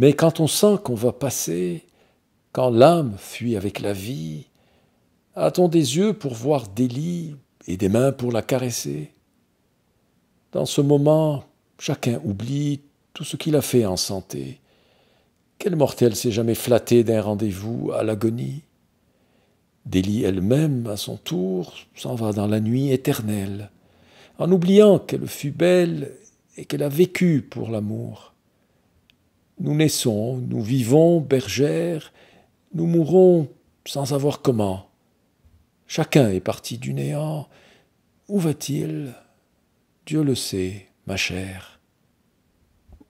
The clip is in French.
Mais quand on sent qu'on va passer, quand l'âme fuit avec la vie, a-t-on des yeux pour voir Délie et des mains pour la caresser Dans ce moment, chacun oublie tout ce qu'il a fait en santé. Quel mortel s'est jamais flatté d'un rendez-vous à l'agonie Délie elle-même, à son tour, s'en va dans la nuit éternelle, en oubliant qu'elle fut belle et qu'elle a vécu pour l'amour. Nous naissons, nous vivons bergères, nous mourons sans savoir comment. Chacun est parti du néant. Où va-t-il Dieu le sait, ma chère.